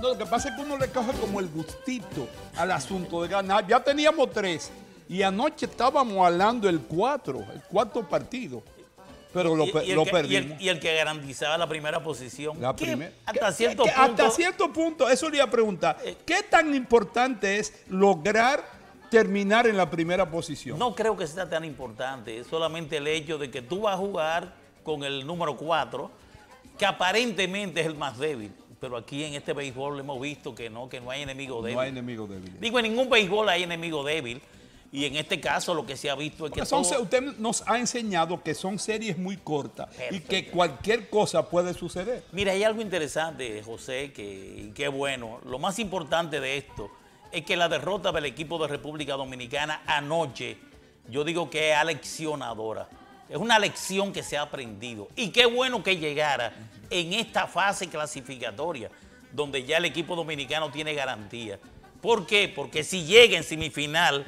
No, lo que pasa es que uno le coge como el gustito al asunto de ganar. Ya teníamos tres y anoche estábamos hablando el cuatro, el cuarto partido. Pero lo, perdimos. Y el, que garantizaba la primera posición. La hasta, cierto punto, hasta cierto punto, eso le iba a preguntar. Eh, ¿Qué tan importante es lograr terminar en la primera posición? No creo que sea tan importante. Es solamente el hecho de que tú vas a jugar con el número cuatro, que aparentemente es el más débil pero aquí en este béisbol hemos visto que no, que no hay enemigo débil. No hay enemigo débil. Digo, en ningún béisbol hay enemigo débil. Y en este caso lo que se ha visto es que Entonces Usted nos ha enseñado que son series muy cortas y que cualquier cosa puede suceder. Mira, hay algo interesante, José, que, qué bueno. Lo más importante de esto es que la derrota del equipo de República Dominicana anoche, yo digo que es aleccionadora. Es una lección que se ha aprendido. Y qué bueno que llegara en esta fase clasificatoria, donde ya el equipo dominicano tiene garantía. ¿Por qué? Porque si llega en semifinal,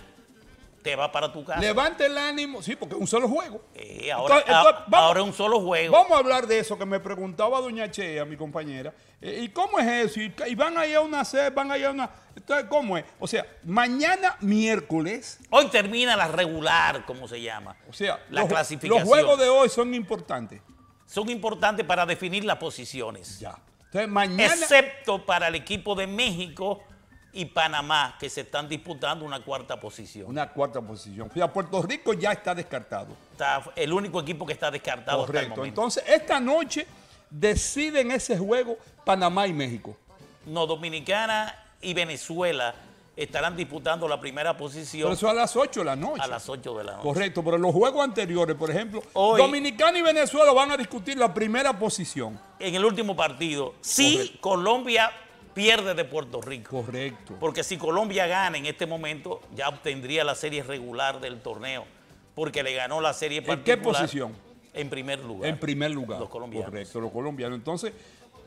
te va para tu casa. Levante el ánimo, sí, porque es un solo juego. Ah, ahora, es un solo juego. Vamos a hablar de eso que me preguntaba Doña Chea, mi compañera. Eh, ¿Y cómo es eso? Y, van van ir a una sed, van ir a una. Entonces, ¿cómo es? O sea, mañana miércoles. Hoy termina la regular, como se llama. O sea, la clasificación. Los juegos de hoy son importantes son importantes para definir las posiciones. Ya. Excepto para el equipo de México y Panamá, que se están disputando una cuarta posición. Una cuarta posición. a Puerto Rico ya está descartado. Está el único equipo que está descartado. Correcto. Hasta el momento. Entonces, esta noche deciden ese juego Panamá y México. No, Dominicana y Venezuela estarán disputando la primera posición. Pero eso a las 8 de la noche. A las 8 de la noche. Correcto, pero en los juegos anteriores, por ejemplo, Dominicano Dominicana y Venezuela van a discutir la primera posición. En el último partido, si Colombia pierde de Puerto Rico. Correcto. Porque si Colombia gana en este momento, ya obtendría la serie regular del torneo, porque le ganó la serie particular. ¿En qué posición? En primer lugar. En primer lugar. Los colombianos. Correcto, los colombianos. Entonces,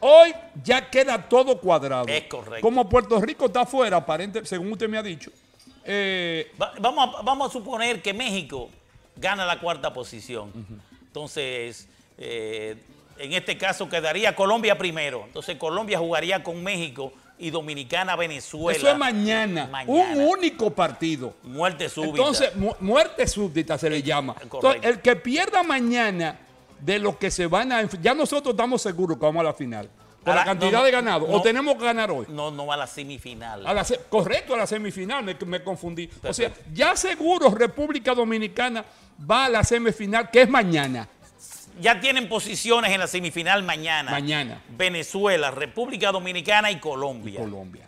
Hoy ya queda todo cuadrado. Es correcto. Como Puerto Rico está afuera, aparente, según usted me ha dicho. Eh, vamos, a, suponer que México gana la cuarta posición. Entonces, eh, en este caso quedaría Colombia primero. Entonces Colombia jugaría con México y Dominicana, Venezuela. Eso es mañana. Un único partido. Muerte súbita. Entonces, muerte súbdita se le eh, llama. Entonces, el que pierda mañana de los que se van a... Ya nosotros estamos seguros que vamos a la final. Por la, cantidad de ganado. o tenemos que ganar hoy. No, no a la semifinal. correcto, a la semifinal, me, me confundí. O sea, ya seguro República Dominicana va a la semifinal, que es mañana. Ya tienen posiciones en la semifinal mañana. Mañana. Venezuela, República Dominicana y Colombia. Y Colombia.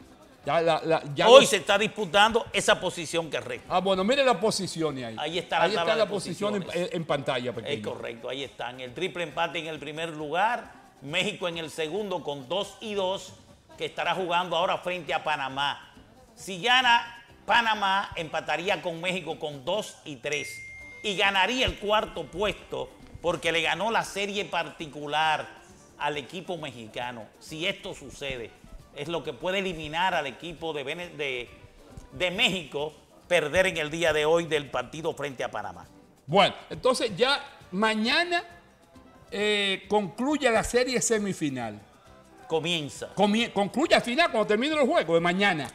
Hoy se está disputando esa posición que resta. Ah, bueno, mire la posición ahí. Ahí está la, posición en, pantalla. Es correcto, ahí están. El triple empate en el primer lugar, México en el segundo con 2 y 2, que estará jugando ahora frente a Panamá. Si gana Panamá, empataría con México con 2 y 3 y ganaría el cuarto puesto porque le ganó la serie particular al equipo mexicano, si esto sucede es lo que puede eliminar al equipo de, de, México perder en el día de hoy del partido frente a Panamá. Bueno, entonces ya mañana eh, concluye la serie semifinal. Comienza. concluye al final cuando termine el juego de mañana.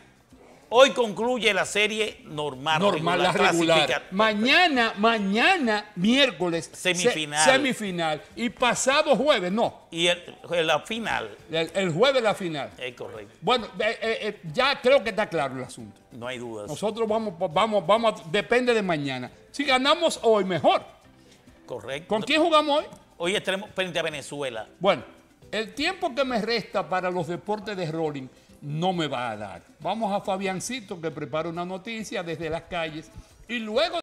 Hoy concluye la serie normal. Normal, regular, Mañana, mañana, miércoles. Semifinal. semifinal. Y pasado jueves, no. Y la final. El, jueves la final. Es correcto. Bueno, eh, eh, eh, ya creo que está claro el asunto. No hay dudas. Nosotros vamos, vamos, vamos, depende de mañana. Si ganamos hoy, mejor. Correcto. ¿Con quién jugamos hoy? Hoy estaremos frente a Venezuela. Bueno, el tiempo que me resta para los deportes de rolling no me va a dar. Vamos a Fabiancito que prepara una noticia desde las calles y luego...